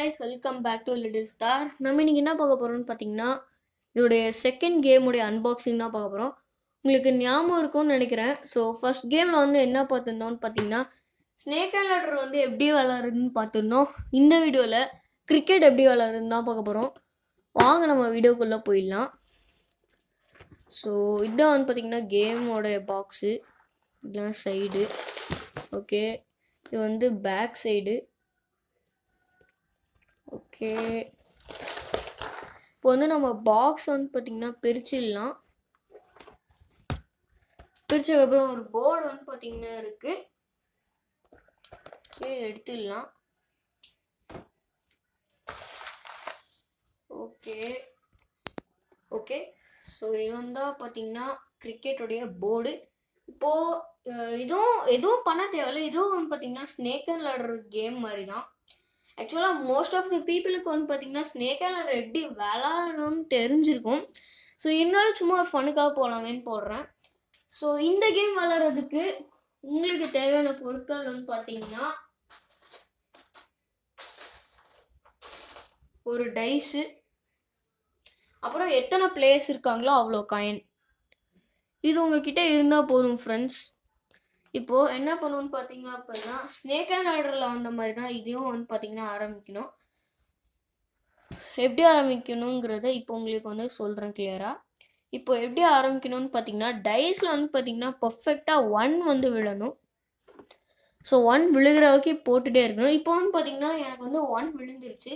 guys welcome back to little star நம்ம இன்றைக்கி என்ன பார்க்க போகிறோம்னு பார்த்தீங்கன்னா இதோடைய செகண்ட் கேமுடைய அன்பாக்சிங் தான் பார்க்க போகிறோம் உங்களுக்கு ஞாபகம் இருக்கும்னு நினைக்கிறேன் ஸோ ஃபஸ்ட் கேமில் வந்து என்ன பார்த்துருந்தோம்னு பார்த்தீங்கன்னா ஸ்னேக் அண்ட் லேடர் வந்து எப்படி விளாடுறதுன்னு பார்த்துருந்தோம் இந்த வீடியோவில் கிரிக்கெட் எப்படி விளாடுறதுன்னு தான் பார்க்க போகிறோம் வாங்க நம்ம வீடியோக்குள்ளே போயிடலாம் ஸோ இதான் வந்து பார்த்தீங்கன்னா கேமோடைய பாக்ஸு இதெல்லாம் சைடு ஓகே இது வந்து பேக் சைடு ஓகே இப்போ வந்து நம்ம பாக்ஸ் வந்து பார்த்திங்கன்னா பிரிச்சிடலாம் பிரிச்சதுக்கப்புறம் ஒரு போர்டு வந்து பார்த்திங்கன்னா இருக்குது ஓகே எடுத்துடலாம் ஓகே ஓகே ஸோ இது வந்து பார்த்திங்கன்னா கிரிக்கெட்டுடைய போர்டு இப்போது இதுவும் எதுவும் பண்ண தேவையில்ல இதுவும் வந்து பார்த்திங்கன்னா ஸ்னேக் அண்ட் லேடர் கேம் மாதிரி தான் ஆக்சுவலாக மோஸ்ட் ஆஃப் த பீப்புளுக்கு வந்து பார்த்திங்கன்னா ஸ்னேக் அண்ட் எப்படி விளாடணும்னு தெரிஞ்சிருக்கும் ஸோ இருந்தாலும் சும்மா ஒரு ஃபனுக்காக போகலாமேன்னு போடுறேன் ஸோ இந்த கேம் விளாட்றதுக்கு உங்களுக்கு தேவையான பொருட்கள் வந்து பார்த்தீங்கன்னா ஒரு டைஸு அப்புறம் எத்தனை பிளேயர்ஸ் இருக்காங்களோ அவ்வளோ காயின் இது உங்ககிட்ட இருந்தால் போதும் ஃப்ரெண்ட்ஸ் இப்போது என்ன பண்ணணும்னு பார்த்தீங்க அப்படின்னா ஸ்னேக் அண்ட் ஆர்டரில் வந்த மாதிரி தான் இதையும் வந்து பார்த்திங்கன்னா ஆரம்பிக்கணும் எப்படி ஆரம்பிக்கணுங்கிறத இப்போ உங்களுக்கு வந்து சொல்கிறேன் கிளியராக இப்போ எப்படி ஆரம்பிக்கணும்னு பார்த்தீங்கன்னா டைஸில் வந்து பார்த்திங்கன்னா பர்ஃபெக்டாக ஒன் வந்து விழணும் ஸோ ஒன் விழுகிற வரைக்கும் போட்டுகிட்டே இருக்கணும் இப்போ வந்து பார்த்திங்கன்னா எனக்கு வந்து ஒன் விழுந்துருச்சு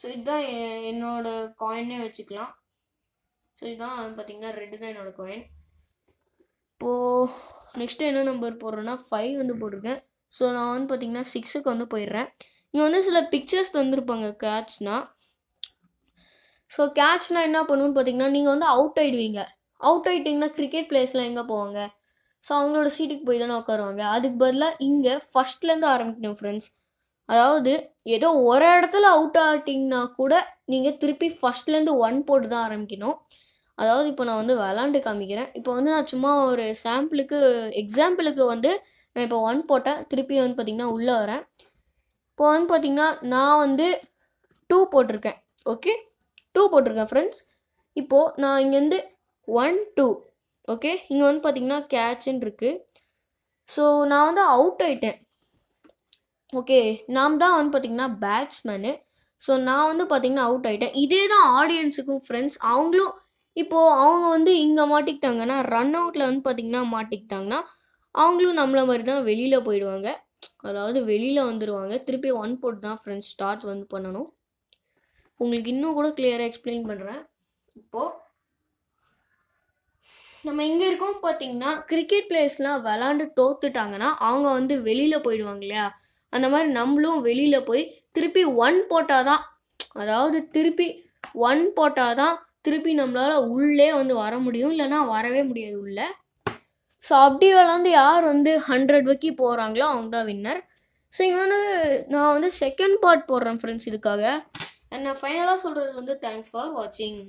ஸோ இதுதான் என்னோட காயினே வச்சுக்கலாம் ஸோ இதுதான் பார்த்தீங்கன்னா ரெண்டு தான் என்னோடய காயின் இப்போது நெக்ஸ்ட்டு என்ன நம்பர் போடுறேன்னா ஃபைவ் வந்து போட்டிருக்கேன் ஸோ நான் வந்து பார்த்திங்கன்னா சிக்ஸுக்கு வந்து போயிடுறேன் இங்கே வந்து சில பிக்சர்ஸ் தந்துருப்பாங்க கேட்ச்னால் ஸோ கேட்ச்னா என்ன பண்ணுன்னு பார்த்தீங்கன்னா நீங்கள் வந்து அவுட் ஆகிடுவீங்க அவுட் ஆகிட்டிங்கன்னா கிரிக்கெட் பிளேயர்ஸ்லாம் எங்கே போவாங்க ஸோ அவங்களோட சீட்டுக்கு போய் தானே உட்காருவாங்க அதுக்கு பதிலாக இங்கே ஃபஸ்ட்லேருந்து ஆரம்பிக்கணும் ஃப்ரெண்ட்ஸ் அதாவது ஏதோ ஒரு இடத்துல அவுட் ஆகிட்டிங்கன்னா கூட நீங்கள் திருப்பி ஃபஸ்ட்லேருந்து ஒன் போட்டு தான் ஆரம்பிக்கணும் அதாவது இப்போ நான் வந்து விளாண்டு காமிக்கிறேன் இப்போ வந்து நான் சும்மா ஒரு சாம்பிளுக்கு எக்ஸாம்பிளுக்கு வந்து நான் இப்போ ஒன் போட்டேன் திருப்பி வந்து பார்த்திங்கன்னா உள்ளே வரேன் இப்போ வந்து பார்த்திங்கன்னா நான் வந்து டூ போட்டிருக்கேன் ஓகே டூ போட்டிருக்கேன் ஃப்ரெண்ட்ஸ் இப்போது நான் இங்கேருந்து ஒன் டூ ஓகே இங்கே வந்து பார்த்திங்கன்னா கேட்சுன்னு இருக்குது ஸோ நான் வந்து அவுட் ஆயிட்டேன் ஓகே நாம் தான் வந்து பார்த்திங்கன்னா பேட்ஸ்மேனு ஸோ நான் வந்து பார்த்திங்கன்னா அவுட் ஆகிட்டேன் இதே தான் ஆடியன்ஸுக்கும் ஃப்ரெண்ட்ஸ் அவங்களும் இப்போது அவங்க வந்து இங்கே மாட்டிக்கிட்டாங்கன்னா ரன் அவுட்டில் வந்து பார்த்திங்கன்னா மாட்டிக்கிட்டாங்கன்னா அவங்களும் நம்மள மாதிரி தான் வெளியில் போயிடுவாங்க அதாவது வெளியில் வந்துடுவாங்க திருப்பி ஒன் போட்டு தான் ஃப்ரெண்ட்ஸ் ஸ்டார்ட் வந்து பண்ணணும் உங்களுக்கு இன்னும் கூட கிளியராக எக்ஸ்பிளைன் பண்ணுறேன் இப்போது நம்ம இங்கே இருக்கோம் பார்த்தீங்கன்னா கிரிக்கெட் பிளேயர்ஸ்லாம் விளாண்டு தோத்துட்டாங்கன்னா அவங்க வந்து வெளியில் போயிடுவாங்க இல்லையா அந்த மாதிரி நம்மளும் வெளியில் போய் திருப்பி ஒன் போட்டால் தான் அதாவது திருப்பி ஒன் போட்டால் தான் திருப்பி நம்மளால் உள்ளே வந்து வர முடியும் இல்லைன்னா வரவே முடியாது உள்ளே ஸோ அப்படி விளாண்டு யார் வந்து ஹண்ட்ரட் வைக்கி போகிறாங்களோ அவங்க தான் வின்னர் ஸோ இங்கே வந்து நான் வந்து செகண்ட் பார்ட் போடுறேன் ஃப்ரெண்ட்ஸ் இதுக்காக அண்ட் நான் ஃபைனலாக சொல்கிறது வந்து தேங்க்ஸ் ஃபார் வாட்சிங்